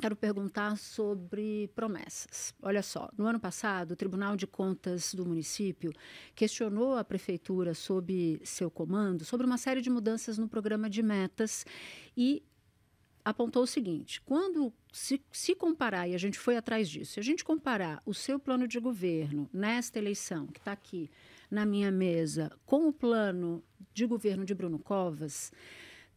quero perguntar sobre promessas. Olha só, no ano passado, o Tribunal de Contas do município questionou a prefeitura sob seu comando sobre uma série de mudanças no programa de metas e apontou o seguinte: quando se, se, comparar, e a gente foi atrás disso, se a gente comparar o seu plano de governo nesta eleição, que está aqui na minha mesa, com o plano de governo de Bruno Covas,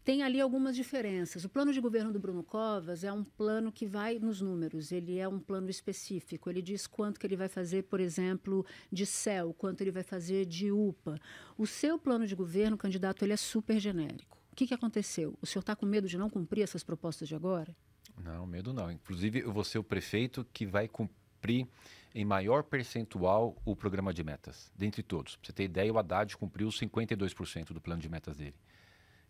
tem ali algumas diferenças. O plano de governo do Bruno Covas é um plano que vai nos números, ele é um plano específico. Ele diz quanto que ele vai fazer, por exemplo, de céu, quanto ele vai fazer de UPA. O seu plano de governo, candidato, ele é super genérico. O que, que aconteceu? O senhor está com medo de não cumprir essas propostas de agora? Não, medo não. Inclusive, eu vou ser o prefeito que vai cumprir em maior percentual o programa de metas, dentre todos. Para você ter ideia, o Haddad cumpriu 52% do plano de metas dele.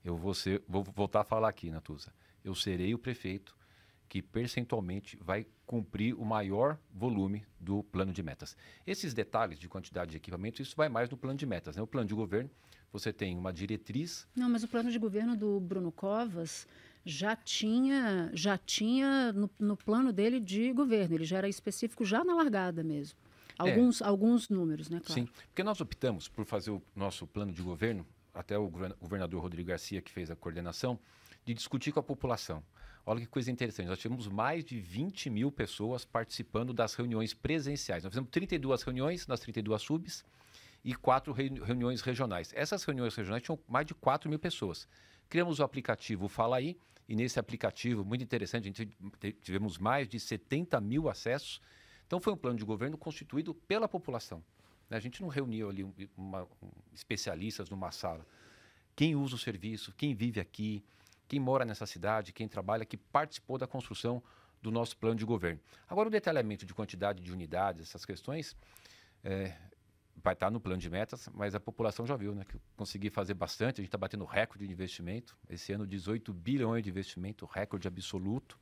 Eu vou, ser, vou voltar a falar aqui, Natuza. Eu serei o prefeito que percentualmente vai cumprir o maior volume do plano de metas. Esses detalhes de quantidade de equipamentos, isso vai mais no plano de metas. Né? O plano de governo, você tem uma diretriz. Não, mas o plano de governo do Bruno Covas já tinha, já tinha no, no plano dele de governo, ele já era específico já na largada mesmo. É. Alguns, é. alguns números, né, claro. Sim, porque nós optamos por fazer o nosso plano de governo até o governador Rodrigo Garcia, que fez a coordenação, de discutir com a população. Olha que coisa interessante, nós tivemos mais de 20 mil pessoas participando das reuniões presenciais. Nós fizemos 32 reuniões nas 32 subs e quatro reuniões regionais. Essas reuniões regionais tinham mais de 4 mil pessoas. Criamos o aplicativo Fala Aí, e nesse aplicativo, muito interessante, a gente tivemos mais de 70 mil acessos. Então, foi um plano de governo constituído pela população. A gente não reuniu ali uma, um, especialistas numa sala. Quem usa o serviço, quem vive aqui, quem mora nessa cidade, quem trabalha, que participou da construção do nosso plano de governo. Agora, o detalhamento de quantidade de unidades, essas questões, é, vai estar tá no plano de metas, mas a população já viu né, que consegui fazer bastante. A gente está batendo recorde de investimento. Esse ano, 18 bilhões de investimento, recorde absoluto.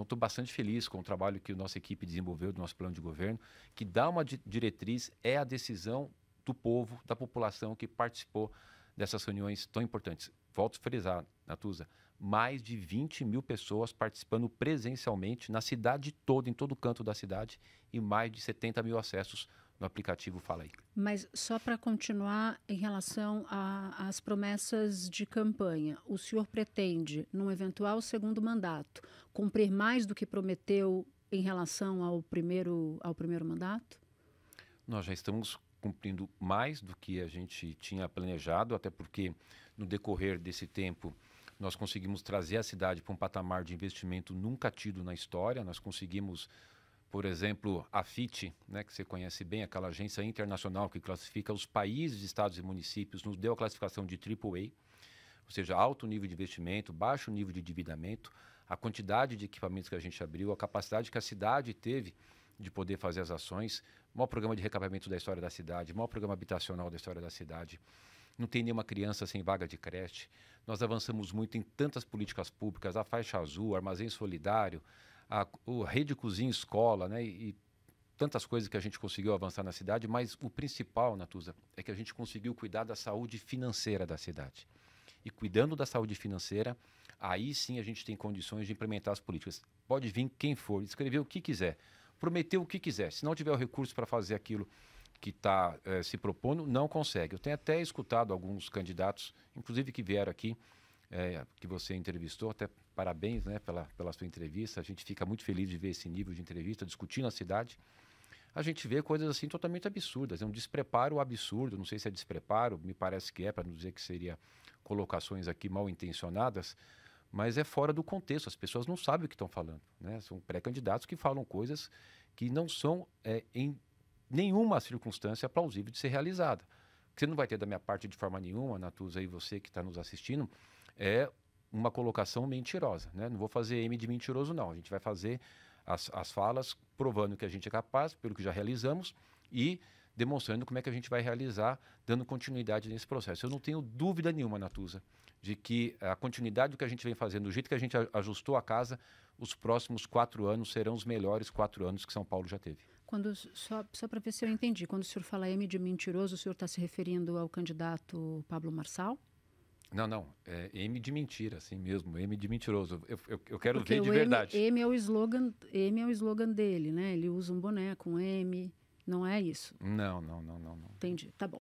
Então, estou bastante feliz com o trabalho que a nossa equipe desenvolveu do nosso plano de governo, que dá uma di diretriz, é a decisão do povo, da população que participou dessas reuniões tão importantes. Volto a frisar, Natuza, mais de 20 mil pessoas participando presencialmente na cidade toda, em todo canto da cidade, e mais de 70 mil acessos no aplicativo Fala aí. Mas só para continuar em relação às promessas de campanha, o senhor pretende, num eventual segundo mandato, cumprir mais do que prometeu em relação ao primeiro, ao primeiro mandato? Nós já estamos cumprindo mais do que a gente tinha planejado, até porque no decorrer desse tempo nós conseguimos trazer a cidade para um patamar de investimento nunca tido na história, nós conseguimos por exemplo, a FIT, né, que você conhece bem, aquela agência internacional que classifica os países, estados e municípios, nos deu a classificação de AAA, ou seja, alto nível de investimento, baixo nível de endividamento, a quantidade de equipamentos que a gente abriu, a capacidade que a cidade teve de poder fazer as ações, maior programa de recapeamento da história da cidade, maior programa habitacional da história da cidade. Não tem nenhuma criança sem vaga de creche. Nós avançamos muito em tantas políticas públicas, a faixa azul, armazém solidário, a, a rede cozinha escola, né? E, e, tantas coisas que a gente conseguiu avançar na cidade, mas o principal, Natuza, é que a gente conseguiu cuidar da saúde financeira da cidade. E cuidando da saúde financeira, aí sim a gente tem condições de implementar as políticas. Pode vir quem for, escrever o que quiser, prometer o que quiser. Se não tiver o recurso para fazer aquilo que está eh, se propondo, não consegue. Eu tenho até escutado alguns candidatos, inclusive que vieram aqui, eh, que você entrevistou, até parabéns né, pela, pela sua entrevista. A gente fica muito feliz de ver esse nível de entrevista, discutindo a cidade. A gente vê coisas assim totalmente absurdas, é um despreparo absurdo. Não sei se é despreparo, me parece que é, para não dizer que seria colocações aqui mal intencionadas, mas é fora do contexto. As pessoas não sabem o que estão falando. Né? São pré-candidatos que falam coisas que não são, é, em nenhuma circunstância, plausível de ser realizada. você não vai ter da minha parte de forma nenhuma, Natuza, e você que está nos assistindo, é uma colocação mentirosa. Né? Não vou fazer M de mentiroso, não. A gente vai fazer as, as falas provando que a gente é capaz, pelo que já realizamos, e demonstrando como é que a gente vai realizar, dando continuidade nesse processo. Eu não tenho dúvida nenhuma, Natuza, de que a continuidade do que a gente vem fazendo, do jeito que a gente ajustou a casa, os próximos quatro anos serão os melhores quatro anos que São Paulo já teve. Quando, só só para ver se eu entendi, quando o senhor fala M de mentiroso, o senhor está se referindo ao candidato Pablo Marçal? Não, não. É M de mentira, assim mesmo. M de mentiroso. Eu, eu, eu quero Porque ver de M, verdade. M é o slogan. M é o slogan dele, né? Ele usa um boneco, um M. Não é isso. Não, não, não, não, não. Entendi. Tá bom.